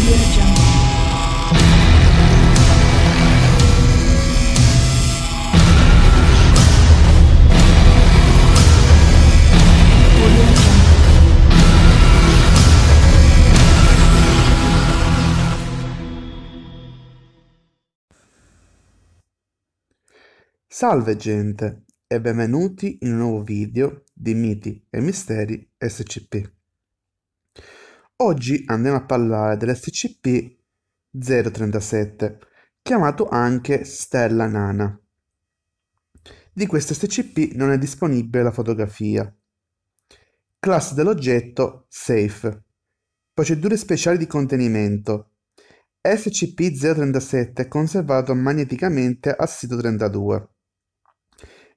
Audio Jungle. Salve gente e benvenuti in un nuovo video di Miti e Misteri SCP. Oggi andiamo a parlare dell'SCP-037, chiamato anche Stella Nana. Di questo SCP non è disponibile la fotografia. Classe dell'oggetto Safe. Procedure speciali di contenimento. SCP-037 è conservato magneticamente al sito 32.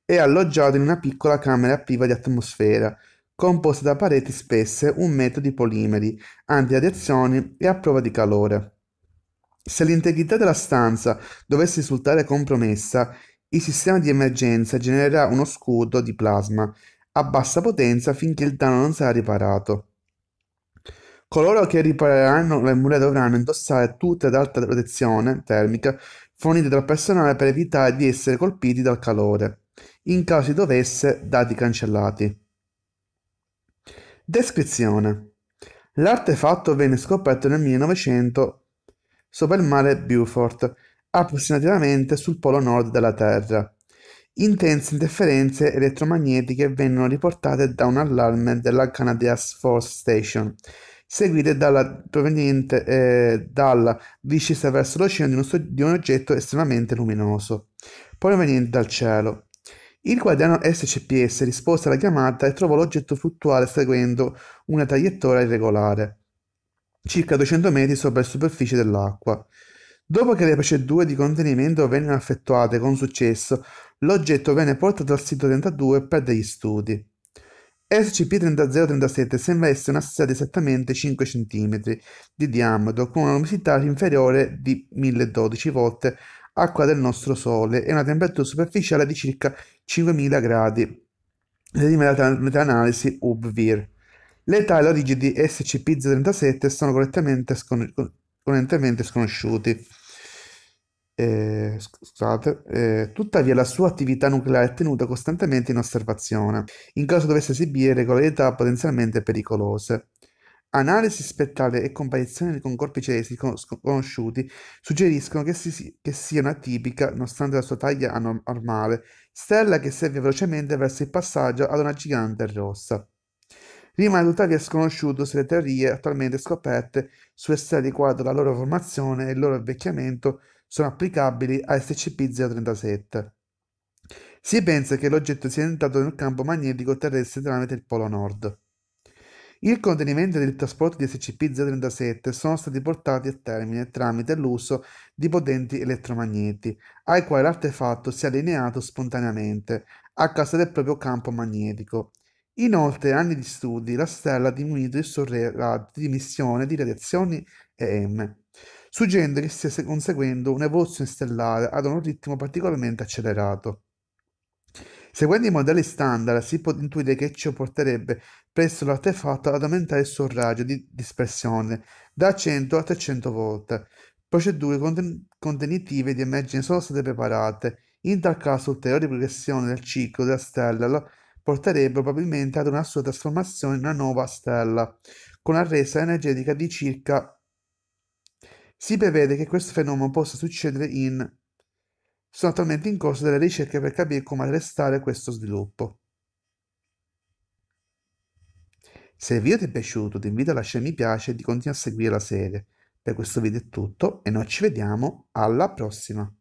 È alloggiato in una piccola camera priva di atmosfera, composte da pareti spesse un metro di polimeri, anti-radiazioni e a prova di calore. Se l'integrità della stanza dovesse risultare compromessa, il sistema di emergenza genererà uno scudo di plasma a bassa potenza finché il danno non sarà riparato. Coloro che ripareranno le mura dovranno indossare tutte ad alta protezione termica fornite dal personale per evitare di essere colpiti dal calore, in caso dovesse dati cancellati. Descrizione. L'artefatto venne scoperto nel 1900 sopra il mare Beaufort, approssimativamente sul polo nord della Terra. Intense interferenze elettromagnetiche vennero riportate da un allarme della Canadian Force Station, seguite dalla, proveniente eh, dalla discesa verso l'oceano di, di un oggetto estremamente luminoso, proveniente dal cielo. Il guardiano SCPS rispose alla chiamata e trovò l'oggetto fluttuare seguendo una traiettoria irregolare, circa 200 metri sopra la superficie dell'acqua. Dopo che le procedure di contenimento vennero effettuate con successo, l'oggetto venne portato al sito 32 per degli studi. SCP-30037 sembra essere una sfera di esattamente 5 cm di diametro, con una luminosità inferiore di 1012 volte acqua del nostro Sole e una temperatura superficiale di circa 5000 gradi. Meta-analisi UBVIR. L'età e l'origine di SCP-037 sono correttamente scon- correntemente sconosciuti. Eh, scusate, eh, tuttavia la sua attività nucleare è tenuta costantemente in osservazione, in caso dovesse esibire regolarità potenzialmente pericolose. Analisi spettrale e comparizione con corpi celesti sconosciuti suggeriscono che, si, che, sia una tipica, nonostante la sua taglia anormale, stella che serve velocemente verso il passaggio ad una gigante rossa. Rimane tuttavia sconosciuto se le teorie attualmente scoperte sulle stelle riguardo la loro formazione e il loro invecchiamento sono applicabili a SCP-037. Si pensa che l'oggetto sia entrato nel campo magnetico terrestre tramite il polo nord. Il contenimento ed il trasporto di SCP-037 sono stati portati a termine tramite l'uso di potenti elettromagneti, ai quali l'artefatto si è allineato spontaneamente, a causa del proprio campo magnetico. Inoltre, anni di studi, la stella ha diminuito il suo raggio di emissione di radiazioni EM, suggerendo che stia conseguendo un'evoluzione stellare ad un ritmo particolarmente accelerato. Seguendo i modelli standard si può intuire che ciò porterebbe presso l'artefatto ad aumentare il suo raggio di dispersione da 100 a 300 volte. Procedure conten- contenitive di emergere sono state preparate, in tal caso ulteriori progressioni del ciclo della stella la porterebbero probabilmente ad una sua trasformazione in una nuova stella, con una resa energetica di circa... Si prevede che questo fenomeno possa succedere in sono attualmente in corso delle ricerche per capire come arrestare questo sviluppo. Se il video ti è piaciuto ti invito a lasciare mi piace e di continuare a seguire la serie. Per questo video è tutto e noi ci vediamo alla prossima!